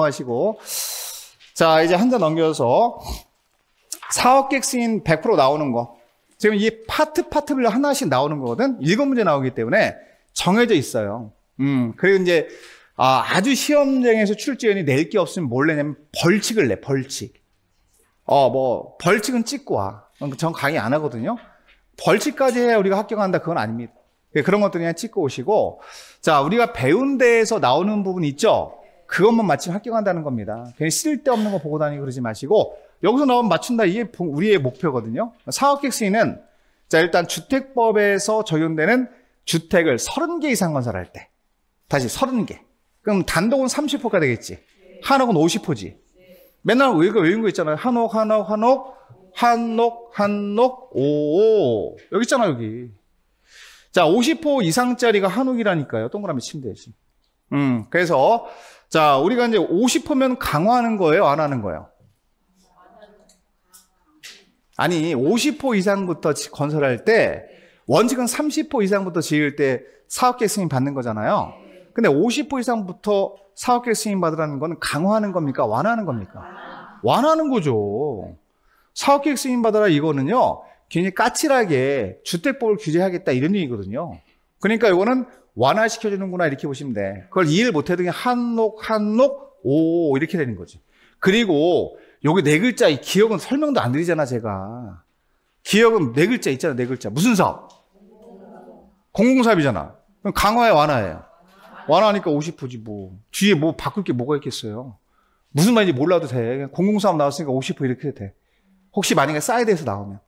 하시고 자 이제 한자 넘겨서 사업객 승인 100% 나오는 거 지금 이 파트 파트별로 하나씩 나오는 거거든 일곱 문제 나오기 때문에 정해져 있어요 음 그리고 이제 아, 주 시험장에서 출제위원이 낼 게 없으면 뭘 내냐면 벌칙을 내 벌칙 어뭐 벌칙은 찍고 와 전 강의 안 하거든요 벌칙까지 해야 우리가 합격한다 그건 아닙니다 예, 그런 것들 그냥 찍고 오시고 자 우리가 배운 데에서 나오는 부분 있죠 그것만 맞추면 합격한다는 겁니다. 그냥 쓸데없는 거 보고 다니고 그러지 마시고 여기서 나오면 맞춘다 이게 우리의 목표거든요. 사업객 수인은자 일단 주택법에서 적용되는 주택을 30개 이상 건설할 때 다시 30개 그럼 단독은 30호가 되겠지 한옥은 50호지 맨날 우리가 외운 거 있잖아요 한옥 한옥 한옥 한옥 한옥 오오 여기 있잖아 여기 자 50호 이상짜리가 한옥이라니까요 동그라미 침대지 음 그래서 자, 우리가 이제 50%면 강화하는 거예요? 안 하는 거예요? 아니, 50% 이상부터 건설할 때, 원칙은 30% 이상부터 지을 때 사업계획 승인 받는 거잖아요. 근데 50% 이상부터 사업계획 승인 받으라는 건 강화하는 겁니까? 완화하는 겁니까? 완화하는 거죠. 사업계획 승인 받으라 이거는요, 굉장히 까칠하게 주택법을 규제하겠다 이런 얘기거든요. 그러니까 이거는 완화시켜주는구나 이렇게 보시면 돼. 그걸 이해를 못해도 한옥 한옥 오 이렇게 되는 거지. 그리고 여기 네 글자 이 기억은 설명도 안 드리잖아 제가. 기억은 네 글자 있잖아 네 글자 무슨 사업? 공공사업이잖아. 그럼 강화에 완화예요. 완화하니까 50%지 뭐 뒤에 뭐 바꿀 게 뭐가 있겠어요. 무슨 말인지 몰라도 돼. 공공사업 나왔으니까 50% 이렇게 돼. 혹시 만약에 사이드에서 나오면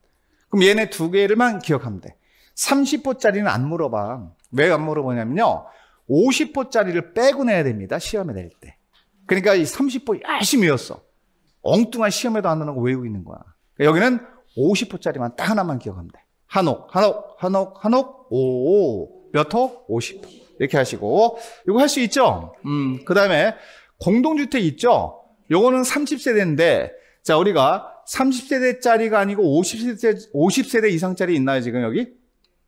그럼 얘네 두 개를만 기억하면 돼. 30호짜리는 안 물어봐. 왜 안 물어보냐면요. 50호짜리를 빼고 내야 됩니다. 시험에 낼 때. 그러니까 이 30호 열심히 외웠어. 엉뚱한 시험에도 안나는거 외우고 있는 거야. 그러니까 여기는 50호짜리만 딱 하나만 기억하면 돼. 한옥, 한옥, 한옥, 한옥, 오, 몇 호? 50호. 이렇게 하시고. 이거 할 수 있죠? 음, 그 다음에 공동주택 있죠? 요거는 30세대인데, 자, 우리가 30세대짜리가 아니고 50세대, 50세대 이상짜리 있나요, 지금 여기?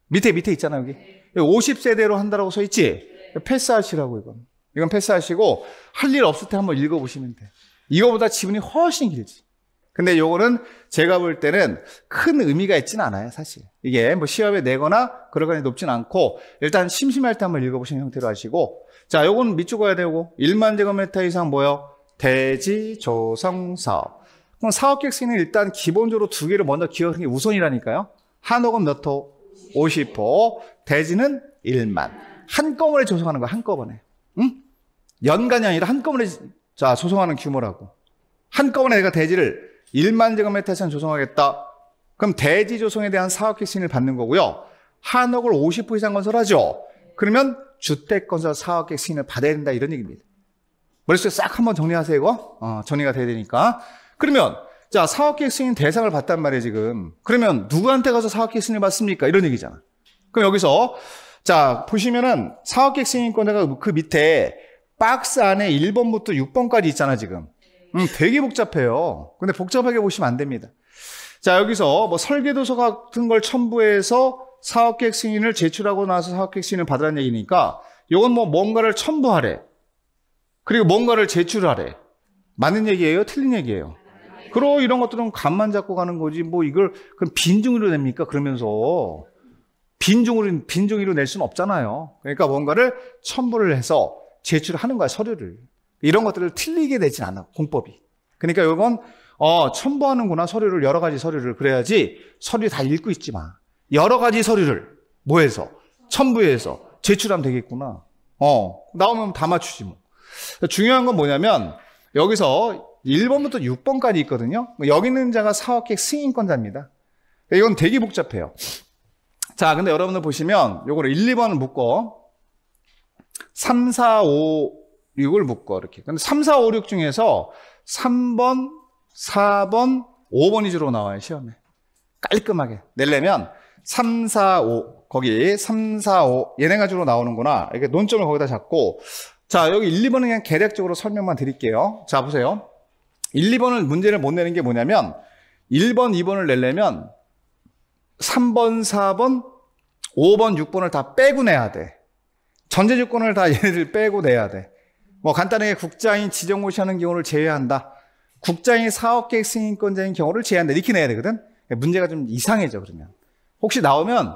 밑에 밑에 있잖아 여기. 50세대로 한다라고 써 있지. 네. 패스하시라고 이건. 이건 패스하시고 할 일 없을 때 한번 읽어보시면 돼. 이거보다 지분이 훨씬 길지. 근데 요거는 제가 볼 때는 큰 의미가 있진 않아요, 사실. 이게 뭐 시험에 내거나 그럴 가능이 높진 않고 일단 심심할 때 한번 읽어보시는 형태로 하시고 자, 요건 밑줄 가야 되고 1만 제곱미터 이상 뭐요? 대지 조성 사업. 그럼 사업 객수는 일단 기본적으로 두 개를 먼저 기억하는 게 우선이라니까요. 한옥은 몇 호, 5 0호 돼지는 1만. 한꺼번에 조성하는 거야 한꺼번에. 응? 연간이 아니라 한꺼번에 자, 조성하는 규모라고. 한꺼번에 내가 돼지를 1만 제곱미터에선 조성하겠다. 그럼 돼지 조성에 대한 사업계획 승인을 받는 거고요. 한옥을 50호 이상 건설하죠. 그러면 주택건설 사업계획 승인을 받아야 된다 이런 얘기입니다. 머릿속에 싹 한번 정리하세요 이거. 어, 정리가 돼야 되니까. 그러면 자, 사업계획 승인 대상을 봤단 말이에요, 지금. 그러면 누구한테 가서 사업계획 승인을 받습니까? 이런 얘기잖아. 그럼 여기서, 자, 보시면은 사업계획 승인권자가 그 밑에 박스 안에 1번부터 6번까지 있잖아, 지금. 음, 되게 복잡해요. 근데 복잡하게 보시면 안 됩니다. 자, 여기서 뭐 설계도서 같은 걸 첨부해서 사업계획 승인을 제출하고 나서 사업계획 승인을 받으라는 얘기니까 이건 뭐 뭔가를 첨부하래. 그리고 뭔가를 제출하래. 맞는 얘기예요? 틀린 얘기예요? 그러 이런 것들은 간만 잡고 가는 거지 뭐 이걸 그럼 빈중으로 됩니까? 그러면서 빈중으로빈중으로낼 수는 없잖아요. 그러니까 뭔가를 첨부를 해서 제출하는 거야 서류를 이런 것들을 틀리게 되진 않아 공법이. 그러니까 이건 어 첨부하는구나 서류를 여러 가지 서류를 그래야지 서류 다 읽고 있지 마. 여러 가지 서류를 뭐해서 첨부해서 제출하면 되겠구나. 어 나오면 다 맞추지 뭐. 중요한 건 뭐냐면 여기서 1번부터 6번까지 있거든요. 뭐 여기 있는 자가 사업계획 승인권자입니다. 그러니까 이건 되게 복잡해요. 자, 근데 여러분들 보시면 요거를 1, 2번을 묶어 3, 4, 5, 6을 묶어 이렇게. 근데 3, 4, 5, 6 중에서 3번, 4번, 5번이 주로 나와요, 시험에. 깔끔하게. 내려면 3, 4, 5 거기 3, 4, 5 얘네가 주로 나오는구나. 이렇게 논점을 거기다 잡고 자, 여기 1, 2번은 그냥 계략적으로 설명만 드릴게요. 자, 보세요. 1, 2번을 문제를 못 내는 게 뭐냐면 1번, 2번을 내려면 3번, 4번, 5번, 6번을 다 빼고 내야 돼. 전제 조건을 다 얘네들 빼고 내야 돼. 뭐 간단하게 국장인 지정고시 하는 경우를 제외한다. 국장인 사업계획 승인권자인 경우를 제외한다. 이렇게 내야 되거든. 문제가 좀 이상해져 그러면. 혹시 나오면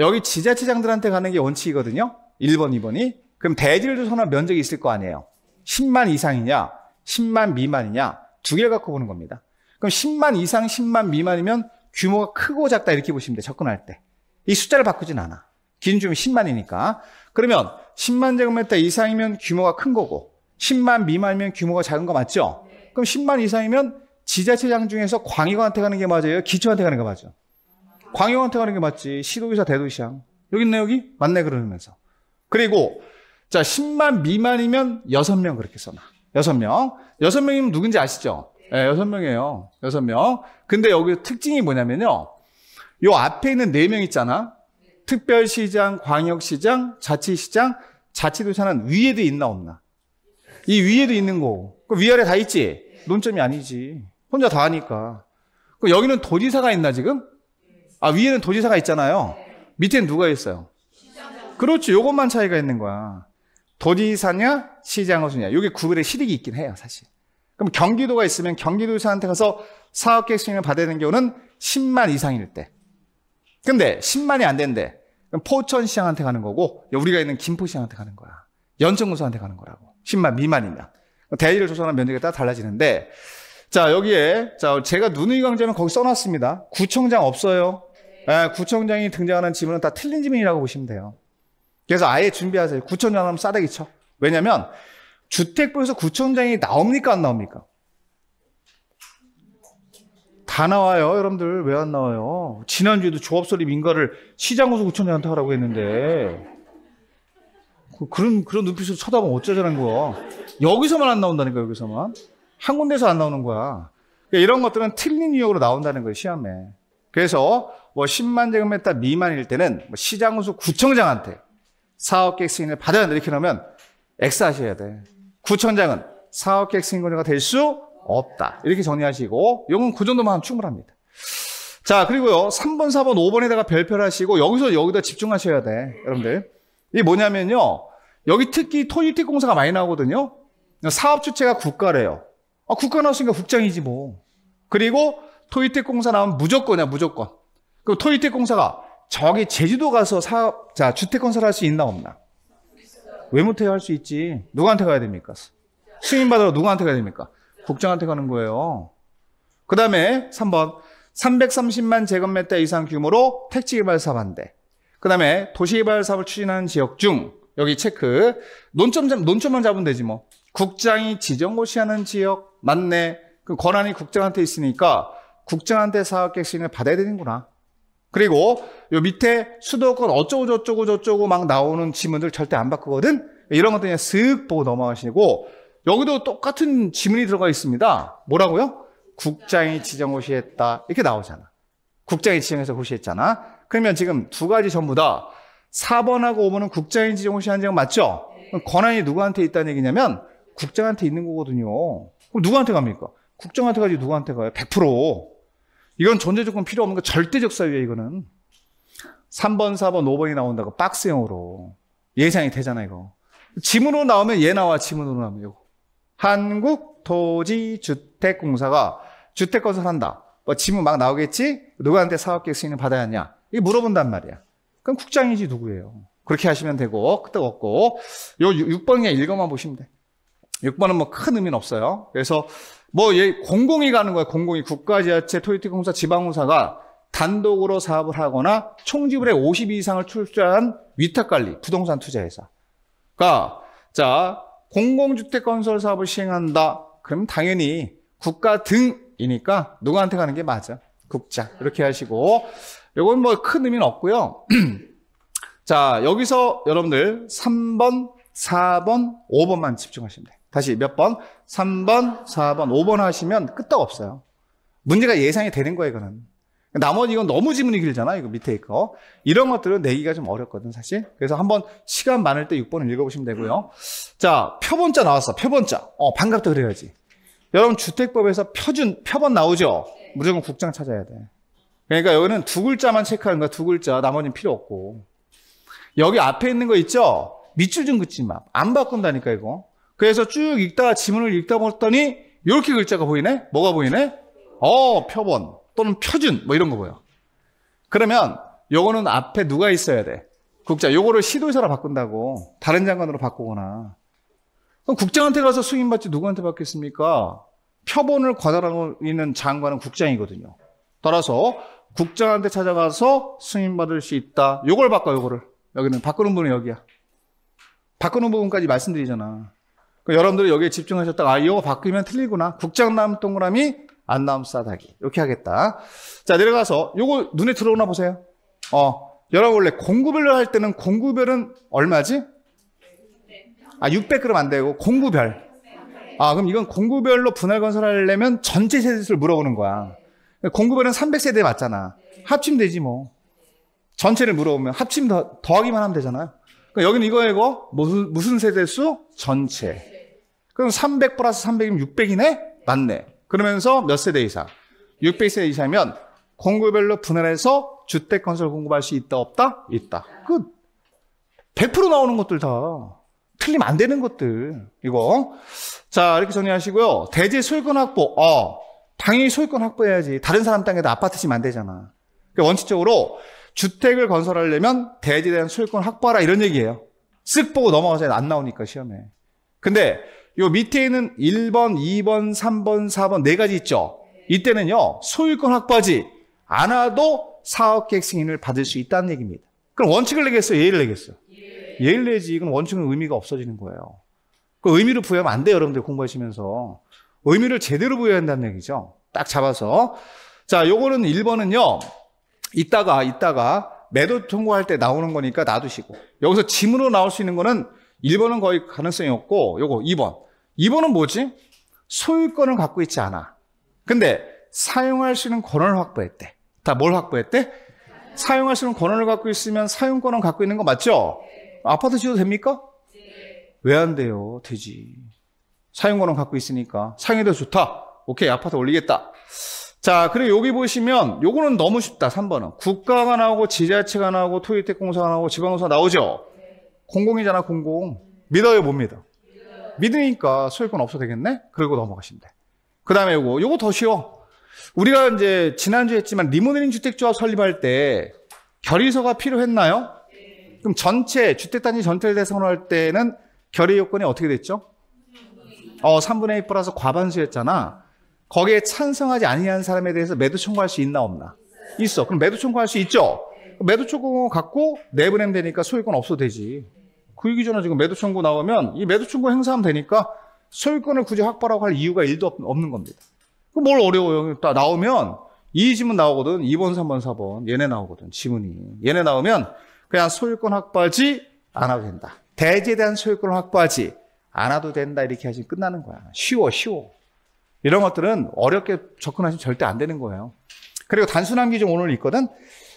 여기 지자체장들한테 가는 게 원칙이거든요. 1번, 2번이. 그럼 대지를 조선한 면적이 있을 거 아니에요. 10만 이상이냐, 10만 미만이냐, 두 개를 갖고 보는 겁니다. 그럼 10만 이상, 10만 미만이면 규모가 크고 작다 이렇게 보시면 돼 접근할 때. 이 숫자를 바꾸진 않아. 기준점이 10만이니까. 그러면 10만 제곱미터 이상이면 규모가 큰 거고 10만 미만이면 규모가 작은 거 맞죠? 그럼 10만 이상이면 지자체장 중에서 광역한테 가는 게 맞아요? 기초한테 가는 게 맞죠? 광역한테 가는 게 맞지. 시도기사, 대도시장. 여기 있네, 여기? 맞네, 그러면서. 그리고, 자, 10만 미만이면 6명 그렇게 써놔. 여섯 명. 여섯 명이면 누군지 아시죠? 네, 여섯 명이에요. 여섯 명. 근데 여기 특징이 뭐냐면요. 요 앞에 있는 네 명 있잖아. 특별시장, 광역시장, 자치시장, 자치도사는 위에도 있나 없나? 이 위에도 있는 거그 위아래 다 있지? 논점이 아니지. 혼자 다 하니까. 그 여기는 도지사가 있나 지금? 아 위에는 도지사가 있잖아요. 밑에는 누가 있어요? 그렇지. 요것만 차이가 있는 거야. 도지사냐 시장 허수냐 이게 구별의 실익이 있긴 해요 사실. 그럼 경기도가 있으면 경기도지사한테 가서 사업계획 수행을 받아야 되는 경우는 10만 이상일 때. 근데 10만이 안 된대. 그럼 포천시장한테 가는 거고 우리가 있는 김포시장한테 가는 거야. 연천군수한테 가는 거라고. 10만 미만이면. 대의를 조사하는 면적에 따라 달라지는데 자 여기에 자 제가 누누이 강좌는 거기 써놨습니다. 구청장 없어요. 네, 구청장이 등장하는 지문은 다 틀린 지문이라고 보시면 돼요. 그래서 아예 준비하세요. 구청장 하면 싸대기 쳐. 왜냐면 주택부에서 구청장이 나옵니까 안 나옵니까? 다 나와요, 여러분들. 왜 안 나와요? 지난주에도 조합설립 민가를 시장고소 구청장한테 하라고 했는데 그, 그런 그런 눈빛으로 쳐다보면 어쩌자는 거야. 여기서만 안 나온다니까 여기서만 한 군데서 안 나오는 거야. 그러니까 이런 것들은 틀린 유형으로 나온다는 거예요 시험에. 그래서 뭐 10만 제곱미터 미만일 때는 뭐 시장우수 구청장한테 사업계획 승인을 받아야 한다. 이렇게 넣으면 X 하셔야 돼. 구청장은 사업계획 승인권자가 될 수 없다. 이렇게 정리하시고 이건그 정도만 하면 충분합니다. 자 그리고요 3번, 4번, 5번에다가 별표를 하시고 여기서 여기다 집중하셔야 돼. 여러분들 이게 뭐냐면요 여기 특히 토지택공사가 많이 나오거든요. 사업 주체가 국가래요. 아, 국가 나왔으니까 국장이지 뭐. 그리고 토이택공사 나오면 무조건이야, 무조건. 그리고 토이택공사가 저기 제주도 가서 사업, 자, 주택 건설할 수 있나 없나? 왜 못해요? 할 수 있지. 누구한테 가야 됩니까? 승인받으러 누구한테 가야 됩니까? 국장한테 가는 거예요. 그 다음에 3번. 330만 제곱미터 이상 규모로 택지개발 사업 한 대. 그 다음에 도시개발 사업을 추진하는 지역 중, 여기 체크. 논점, 논점만 잡으면 되지 뭐. 국장이 지정고시하는 지역, 맞네. 그 권한이 국장한테 있으니까 국장한테 사업객 승인을 받아야 되는구나. 그리고 요 밑에 수도권 어쩌고 저쩌고 저쩌고 막 나오는 지문들 절대 안 바꾸거든. 이런 것들 그냥 쓱 보고 넘어가시고 여기도 똑같은 지문이 들어가 있습니다. 뭐라고요? 국장이 지정 호시했다. 이렇게 나오잖아. 국장이 지정해서 호시했잖아. 그러면 지금 두 가지 전부 다 4번하고 5번은 국장이 지정 호시한 지장 맞죠? 권한이 누구한테 있다는 얘기냐면 국장한테 있는 거거든요. 그럼 누구한테 갑니까? 국장한테 가지 누구한테 가요? 100%. 이건 존재 조건 필요 없는 거 절대적 사유예 이거는. 3번, 4번, 5번이 나온다고 박스형으로 예상이 되잖아 요 이거. 지문으로 나오면 얘 나와 지문으로 나오면 이거. 한국 토지 주택 공사가 주택 건설한다. 뭐 지문 막 나오겠지? 누구한테 사업계획 승인을 받아야 하냐? 이게 물어본단 말이야. 그럼 국장이지 누구예요? 그렇게 하시면 되고 그때 없고 요 6번 그냥 읽어만 보시면 돼. 6번은 뭐 큰 의미는 없어요. 그래서 뭐 예, 공공이 가는 거야. 공공이 국가지자체 토요티공사 지방공사가 단독으로 사업을 하거나 총지불의 5 0 이상을 출자한 위탁관리 부동산 투자회사. 가자 그러니까, 공공주택 건설 사업을 시행한다. 그럼 당연히 국가 등이니까 누구한테 가는 게 맞아? 국자 이렇게 하시고 이건 뭐 큰 의미는 없고요. 자 여기서 여러분들 3번, 4번, 5번만 집중하시면 돼요. 다시 몇 번? 3번, 4번, 5번 하시면 끄떡없어요. 문제가 예상이 되는 거예요, 이거는. 나머지 이건 너무 지문이 길잖아, 이거 밑에 있고. 이런 것들은 내기가 좀 어렵거든, 사실. 그래서 한번 시간 많을 때 6번을 읽어보시면 되고요. 자, 표본자 나왔어, 표본자. 어, 반갑다 그래야지. 여러분, 주택법에서 표준, 표본 나오죠? 무조건 국장 찾아야 돼. 그러니까 여기는 두 글자만 체크하는 거야, 두 글자. 나머지는 필요 없고. 여기 앞에 있는 거 있죠? 밑줄 좀 긋지 마. 안 바꾼다니까, 이거. 그래서 쭉 읽다가 지문을 읽다 보더니 이렇게 글자가 보이네? 뭐가 보이네? 어, 표본 또는 표준 뭐 이런 거 보여. 그러면 요거는 앞에 누가 있어야 돼? 국장. 요거를 시도의사로 바꾼다고 다른 장관으로 바꾸거나 그럼 국장한테 가서 승인받지 누구한테 받겠습니까? 표본을 과할하고 있는 장관은 국장이거든요. 따라서 국장한테 찾아가서 승인받을 수 있다. 요걸 바꿔 요거를. 여기는 바꾸는 분은 여기야. 바꾸는 부분까지 말씀드리잖아. 그 여러분들이 여기에 집중하셨다가 아, 이거 바뀌면 틀리구나. 국장 남 동그라미 안남옴 싸다기. 이렇게 하겠다. 자, 내려가서 이거 눈에 들어오나 보세요. 어. 여러분 원래 공구별로 할 때는 공구별은 얼마지? 아, 600g 안 되고 공구별. 아, 그럼 이건 공구별로 분할 건설하려면 전체 세대수를 물어보는 거야. 공구별은 300세대 맞잖아. 합치면 되지 뭐. 전체를 물어보면 합치면 더, 더하기만 하면 되잖아요. 그러니까 여기는 이거이고 무슨, 무슨 세대수? 전체. 그럼 300 플러스 300이면 600이네? 맞네. 그러면서 몇 세대 이상? 600세대 이상이면 공급별로 분할해서 주택 건설 공급할 수 있다 없다? 있다. 그100% 나오는 것들 다 틀리면 안 되는 것들 이거 자 이렇게 정리하시고요. 대지 소유권 확보 어 당연히 소유권 확보해야지 다른 사람 땅에도 아파트 지면 안 되잖아. 그러니까 원칙적으로 주택을 건설하려면 대지대한 에 소유권 확보하라 이런 얘기예요. 쓱 보고 넘어가서 안 나오니까 시험에. 근데 요 밑에 있는 1번, 2번, 3번, 4번 네 가지 있죠. 이때는요. 소유권 확보하지 않아도 사업계획 승인을 받을 수 있다는 얘기입니다. 그럼 원칙을 내겠어요? 예를 내겠어요? 예를 내지 이건 원칙은 의미가 없어지는 거예요. 그 의미를 부여하면 안 돼요. 여러분들 공부하시면서. 의미를 제대로 부여한다는 얘기죠. 딱 잡아서. 자, 요거는 1번은요. 이따가 이따가 매도 통보할 때 나오는 거니까 놔두시고 여기서 짐으로 나올 수 있는 거는 1번은 거의 가능성이 없고 요거 2번 2번은 뭐지? 소유권을 갖고 있지 않아 근데 사용할 수 있는 권한을 확보했대 다 뭘 확보했대? 사용할 수 있는 권한을 갖고 있으면 사용권을 갖고 있는 거 맞죠? 아파트 지어도 됩니까? 왜 안 돼요? 되지 사용권을 갖고 있으니까 사용해도 좋다 오케이 아파트 올리겠다 자, 그리고 여기 보시면 요거는 너무 쉽다. 3번은. 국가가 나오고 지자체가 나오고 토지택공사가 나오고 지방공사 나오죠. 공공이잖아, 공공. 믿어요, 못 믿어? 믿으니까 소유권 없어 도 되겠네? 그리고 넘어가시면 돼. 그 다음에 요거, 요거 더 쉬워. 우리가 이제 지난주에 했지만 리모델링 주택조합 설립할 때 결의서가 필요했나요? 그럼 전체, 주택단지 전체를 대상으로 할 때는 결의 요건이 어떻게 됐죠? 어, 3분의 1 플러스 과반수였잖아. 거기에 찬성하지 아니하는 사람에 대해서 매도 청구할 수 있나 없나? 있어. 그럼 매도 청구할 수 있죠? 매도 청구 갖고 내보내면 되니까 소유권 없어도 되지. 그 얘기잖아. 지금 매도 청구 나오면 이 매도 청구 행사하면 되니까 소유권을 굳이 확보라고 할 이유가 1도 없는 겁니다. 뭘 어려워요. 다 나오면 이 지문 나오거든. 2번, 3번, 4번. 얘네 나오거든. 지문이. 얘네 나오면 그냥 소유권 확보하지 않아도 된다. 대지에 대한 소유권을 확보하지 않아도 된다. 이렇게 하시면 끝나는 거야. 쉬워, 쉬워. 이런 것들은 어렵게 접근하시면 절대 안 되는 거예요. 그리고 단순한 기종 오늘 있거든.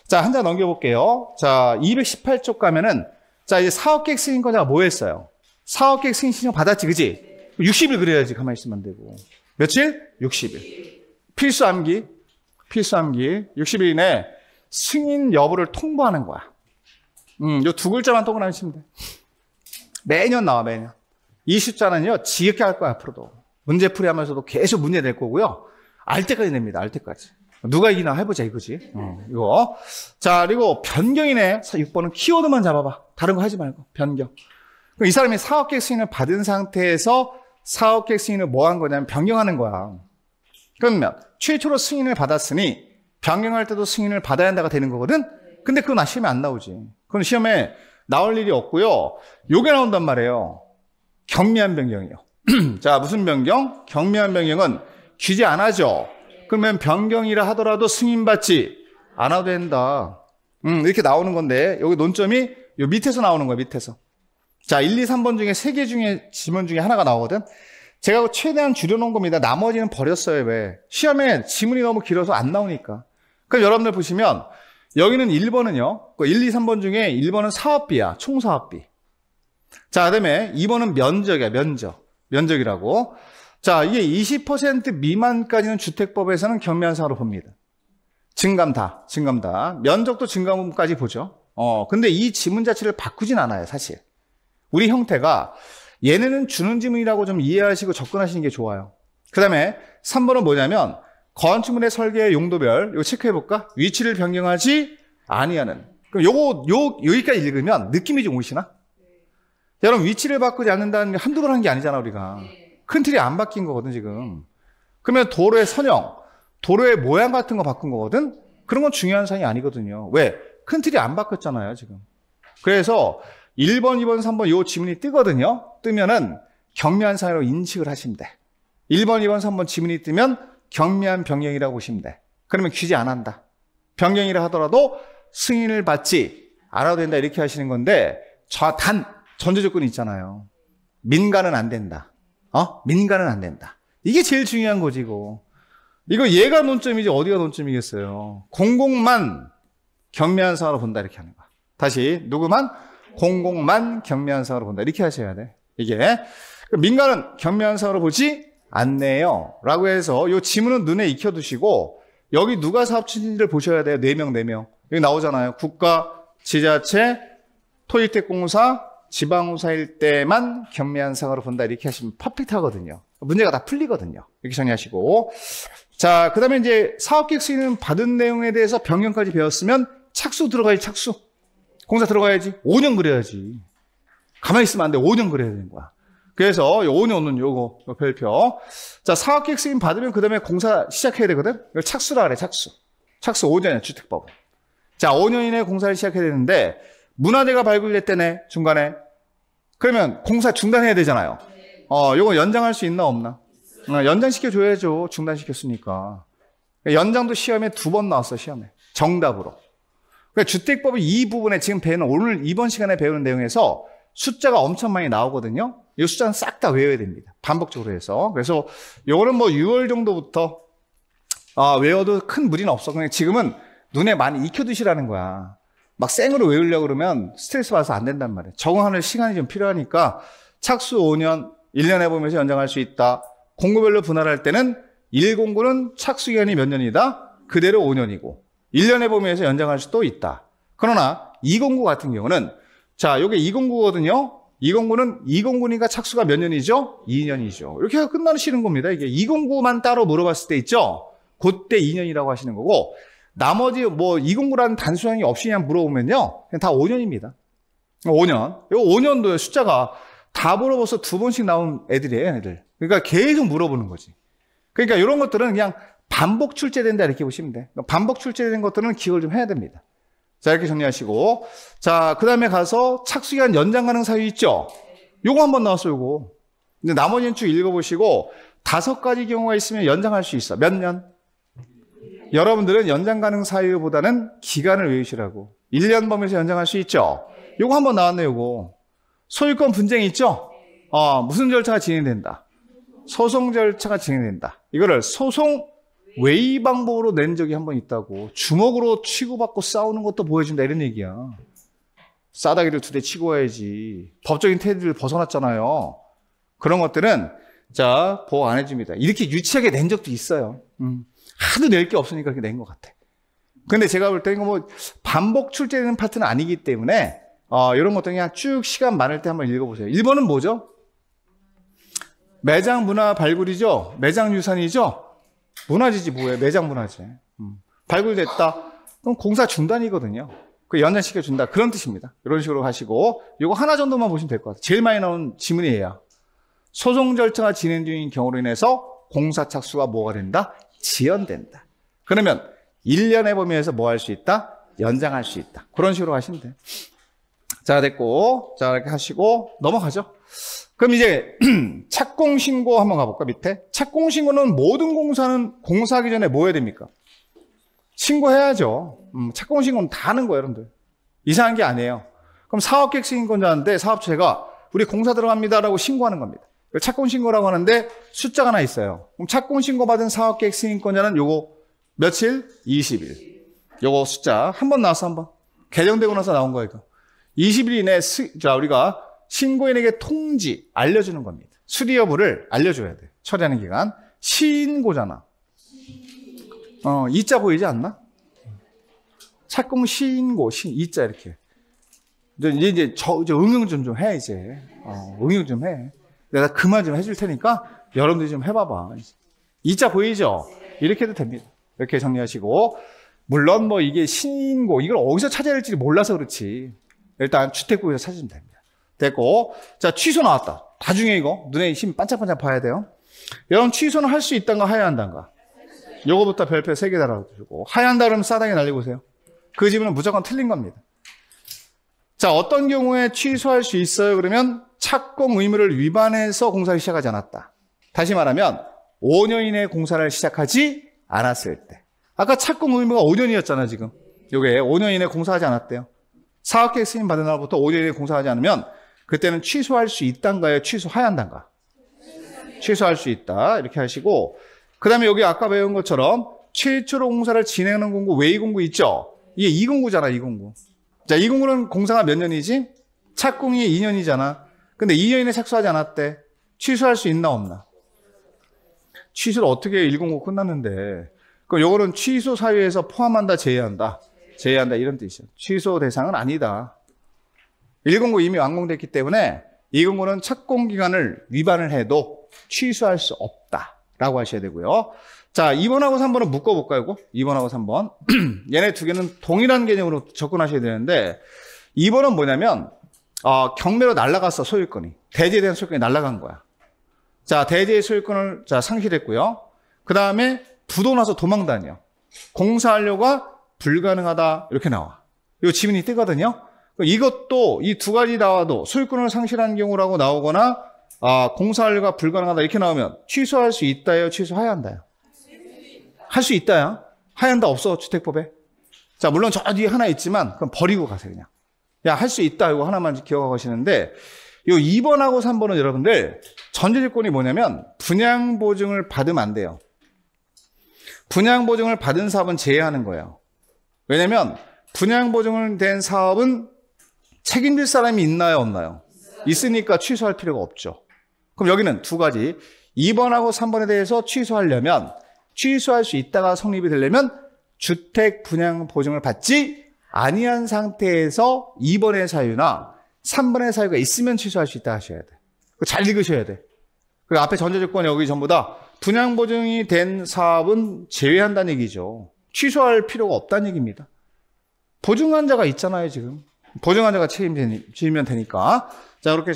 자, 한 장 넘겨볼게요. 자, 218쪽 가면은 자, 이제 사업계획 승인 과자가 뭐 했어요? 사업계획 승인 신청 받았지, 그지? 60일 그래야지 가만히 있으면 안 되고. 며칠? 60일. 필수 암기. 필수 암기. 60일 이내 승인 여부를 통보하는 거야. 음, 요 두 글자만 동그라미 치면 돼. 매년 나와, 매년. 이 숫자는요, 지극히할 거야, 앞으로도. 문제풀이 하면서도 계속 문제 낼 거고요. 알 때까지 냅니다. 알 때까지. 누가 이기나 해보자 이거지. 어, 이거. 자, 그리고 변경이네. 6번은 키워드만 잡아봐. 다른 거 하지 말고. 변경. 그럼 이 사람이 사업계획 승인을 받은 상태에서 사업계획 승인을 뭐 한 거냐면 변경하는 거야. 그러면 최초로 승인을 받았으니 변경할 때도 승인을 받아야 한다가 되는 거거든? 근데 그건 나 아, 시험에 안 나오지. 그건 시험에 나올 일이 없고요. 요게 나온단 말이에요. 경미한 변경이요. 자, 무슨 변경? 경미한 변경은 규제 안 하죠. 그러면 변경이라 하더라도 승인받지 않아도 된다. 음, 이렇게 나오는 건데 여기 논점이 요 밑에서 나오는 거야, 밑에서. 자, 1, 2, 3번 중에 3개 중에 지문 중에 하나가 나오거든. 제가 최대한 줄여놓은 겁니다. 나머지는 버렸어요, 왜? 시험에 지문이 너무 길어서 안 나오니까. 그럼 여러분들 보시면 여기는 1번은요. 1, 그 2, 3번 중에 1번은 사업비야, 총사업비. 자, 그다음에 2번은 면적이야, 면적. 면적이라고. 자, 이게 20% 미만까지는 주택법에서는 경매한 사로 봅니다. 증감 다, 증감 다. 면적도 증감까지 보죠. 어, 근데 이 지문 자체를 바꾸진 않아요, 사실. 우리 형태가 얘네는 주는 지문이라고 좀 이해하시고 접근하시는 게 좋아요. 그 다음에 3번은 뭐냐면 건축물의 설계 용도별, 이거 체크해볼까? 위치를 변경하지 아니하는. 그럼 요거, 요, 여기까지 읽으면 느낌이 좀 오시나? 여러분 위치를 바꾸지 않는다는 게 한두 번 한 게 아니잖아 우리가. 네. 큰 틀이 안 바뀐 거거든 지금. 그러면 도로의 선형, 도로의 모양 같은 거 바꾼 거거든. 그런 건 중요한 사항이 아니거든요. 왜? 큰 틀이 안 바뀌었잖아요 지금. 그래서 1번, 2번, 3번 요 지문이 뜨거든요. 뜨면은 경미한 사항으로 인식을 하시면 돼. 1번, 2번, 3번 지문이 뜨면 경미한 병경이라고 보시면 돼. 그러면 규제 안 한다. 병경이라 하더라도 승인을 받지 않아도 된다 이렇게 하시는 건데 저단 전제 조건이 있잖아요. 민간은 안 된다. 어? 민간은 안 된다. 이게 제일 중요한 거지고. 이거 얘가 논점이지 어디가 논점이겠어요. 공공만 경매한 사로 본다 이렇게 하는 거야. 다시 누구만 공공만 경매한 사로 본다 이렇게 하셔야 돼. 이게 민간은 경매한 사로 보지 않네요. 라고 해서 요 지문은 눈에 익혀두시고 여기 누가 사업추진지를 보셔야 돼요. 4명, 4명. 여기 나오잖아요. 국가, 지자체, 토익택공사 지방우사일 때만 경미한 상으로 본다 이렇게 하시면 퍼펙트하거든요. 문제가 다 풀리거든요. 이렇게 정리하시고 자 그다음에 이제 사업계획 수위는 받은 내용에 대해서 변경까지 배웠으면 착수 들어가야지 착수. 공사 들어가야지. 5년 그래야지. 가만히 있으면 안 돼. 5년 그래야 되는 거야. 그래서 5년 오는 요거, 요 별표. 자, 사업계획 승인 받으면 그 다음에 공사 시작해야 되거든? 이걸 착수라 그래, 착수. 착수 5년이야, 주택법은. 자, 5년 이내 에 공사를 시작해야 되는데, 문화재가 발굴됐다네, 중간에. 그러면 공사 중단해야 되잖아요. 네. 어, 요거 연장할 수 있나 없나? 어, 연장시켜줘야죠. 중단시켰으니까. 연장도 시험에 두 번 나왔어, 시험에. 정답으로. 그러니까 주택법의 이 부분에 지금 배우는, 오늘 이번 시간에 배우는 내용에서 숫자가 엄청 많이 나오거든요. 이 숫자는 싹 다 외워야 됩니다. 반복적으로 해서. 그래서 이거는뭐 6월 정도부터 아, 외워도 큰 무리는 없어. 그냥 지금은 눈에 많이 익혀두시라는 거야. 막쌩으로 외우려고 그러면 스트레스 받아서 안 된단 말이에요. 적응하는 시간이 좀 필요하니까 착수 5년, 1년 해보면서 연장할 수 있다. 공구별로 분할할 때는 1공구는 착수 기간이 몇 년이다? 그대로 5년이고 1년 해보면서 연장할 수도 있다. 그러나 2공구 같은 경우는 자, 이게 2공구거든요. 2공구는 2공구니까 착수가 몇 년이죠? 2년이죠. 이렇게 해서 끝나시는 겁니다. 이게 2공구만 따로 물어봤을 때 있죠? 그때 2년이라고 하시는 거고 나머지 뭐2공구라는 단수형이 없이 그냥 물어보면요. 그냥 다 5년입니다. 5년. 요 5년도에 숫자가 다 물어봐서 두 번씩 나온 애들이에요, 애들. 그러니까 계속 물어보는 거지. 그러니까 이런 것들은 그냥 반복 출제된다 이렇게 보시면 돼. 그러니까 반복 출제된 것들은 기억을 좀 해야 됩니다. 자, 이렇게 정리하시고. 자, 그 다음에 가서 착수기간 연장 가능 사유 있죠? 요거 한 번 나왔어요, 요거. 근데 나머지는 쭉 읽어보시고, 다섯 가지 경우가 있으면 연장할 수 있어. 몇 년? 여러분들은 연장 가능 사유보다는 기간을 외우시라고. 1년 범위에서 연장할 수 있죠? 요거 한번 나왔네요, 요거. 소유권 분쟁이 있죠? 어, 무슨 절차가 진행된다? 소송 절차가 진행된다. 이거를 소송 외의 방법으로 낸 적이 한 번 있다고. 주먹으로 치고받고 싸우는 것도 보여준다. 이런 얘기야. 싸다기를 두 대 치고 와야지. 법적인 테두리를 벗어났잖아요. 그런 것들은, 자, 보호 안 해줍니다. 이렇게 유치하게 낸 적도 있어요. 음. 하도 낼 게 없으니까 그렇게 낸 것 같아. 근데 제가 볼 때는 뭐 반복 출제되는 파트는 아니기 때문에 어, 이런 것도 그냥 쭉 시간 많을 때 한번 읽어보세요. 1번은 뭐죠? 매장 문화 발굴이죠? 매장 유산이죠? 문화지지 뭐예요? 매장 문화지 음. 발굴됐다? 그럼 공사 중단이거든요. 그 연장시켜 준다 그런 뜻입니다. 이런 식으로 하시고 이거 하나 정도만 보시면 될 것 같아요. 제일 많이 나온 지문이에요. 소송 절차가 진행 중인 경우로 인해서 공사 착수가 뭐가 된다? 지연된다. 그러면 1년의 범위에서 뭐 할 수 있다? 연장할 수 있다. 그런 식으로 하시면 돼 자, 됐고. 자, 이렇게 하시고 넘어가죠. 그럼 이제 착공 신고 한번 가볼까 밑에 착공 신고는 모든 공사는 공사하기 전에 뭐 해야 됩니까? 신고해야죠. 음, 착공 신고는 다 하는 거예요, 여러분들. 이상한 게 아니에요. 그럼 사업 계획 승인 고자인데 사업체가 우리 공사 들어갑니다라고 신고하는 겁니다. 착공 신고라고 하는데 숫자가 하나 있어요. 그럼 착공 신고 받은 사업계획 승인권자는 요거 며칠? 20일. 요거 숫자 한 번 나왔어 한 번. 개정되고 나서 나온 거예요. 20일 이내 자 우리가 신고인에게 통지 알려주는 겁니다. 수리 여부를 알려줘야 돼. 처리하는 기간 시고잖아어 이자 보이지 않나? 착공 시고시 이자 이렇게. 이제 이제 저, 저 응용 좀 좀해 이제. 어, 응용 좀 해. 내가 그만좀 해줄 테니까 여러분들이 좀 해봐봐. 이자 보이죠? 이렇게 해도 됩니다. 이렇게 정리하시고. 물론 뭐 이게 신고 이걸 어디서 찾아야 할지 몰라서 그렇지. 일단 주택구에서 찾으면 됩니다. 됐고. 자, 취소 나왔다. 나중에 이거 눈에 힘 반짝반짝 봐야 돼요. 여러분 취소는 할 수 있단가 하야 한단가. 요거부터 별표 3개 달아주고 하얀 한다 그러면 싸당이 날리고 오세요. 그 집은 무조건 틀린 겁니다. 자, 어떤 경우에 취소할 수 있어요? 그러면 착공 의무를 위반해서 공사를 시작하지 않았다. 다시 말하면 5년 이내 공사를 시작하지 않았을 때. 아까 착공 의무가 5년이었잖아 지금. 이게 5년 이내 공사하지 않았대요. 사업계획 승인 받은 날부터 5년 이내 공사하지 않으면 그때는 취소할 수 있단가요? 취소해야 한단가? 취소할 수 있다. 이렇게 하시고 그 다음에 여기 아까 배운 것처럼 최초로 공사를 진행하는 공구 외이 공구 있죠? 이게 2공구잖아 2공구. 자 2공구는 공사가 몇 년이지? 착공이 2년이잖아. 근데 이 여인은 색소하지 않았대. 취소할 수 있나 없나? 취소를 어떻게 109 끝났는데. 그럼 요거는 취소 사유에서 포함한다, 제외한다. 제외한다 이런 뜻이죠. 취소 대상은 아니다. 109 이미 완공됐기 때문에 209는 착공 기간을 위반을 해도 취소할 수 없다라고 하셔야 되고요. 자, 2번하고 3번은 묶어 볼까요, 이거? 2번하고 3번. 얘네 두 개는 동일한 개념으로 접근하셔야 되는데 2번은 뭐냐면 어, 경매로 날라갔어 소유권이 대지에 대한 소유권이 날라간 거야. 자 대지의 소유권을 자 상실했고요. 그 다음에 부도 나서 도망 다녀. 공사하려고 불가능하다 이렇게 나와. 이 지문이 뜨거든요. 이것도 이 두 가지 나와도 소유권을 상실한 경우라고 나오거나 아, 공사하려가 불가능하다 이렇게 나오면 취소할 수 있다요, 취소해야 한다요. 할 수 있다요. 하얀다 없어 주택법에. 자 물론 저 뒤에 하나 있지만 그럼 버리고 가세요 그냥. 그할수 있다 이거 하나만 기억하시는데 이 2번하고 3번은 여러분들 전제 조건이 뭐냐면 분양 보증을 받으면 안 돼요. 분양 보증을 받은 사업은 제외하는 거예요. 왜냐면 분양 보증을 된 사업은 책임질 사람이 있나요, 없나요? 있으니까 취소할 필요가 없죠. 그럼 여기는 두 가지. 2번하고 3번에 대해서 취소하려면 취소할 수 있다가 성립이 되려면 주택 분양 보증을 받지 아니한 상태에서 2번의 사유나 3번의 사유가 있으면 취소할 수 있다 하셔야 돼. 잘 읽으셔야 돼. 그 앞에 전제조건 여기 전부 다 분양 보증이 된 사업은 제외한다는 얘기죠. 취소할 필요가 없다는 얘기입니다. 보증환자가 있잖아요, 지금. 보증환자가 책임지면 되니까. 자, 그렇게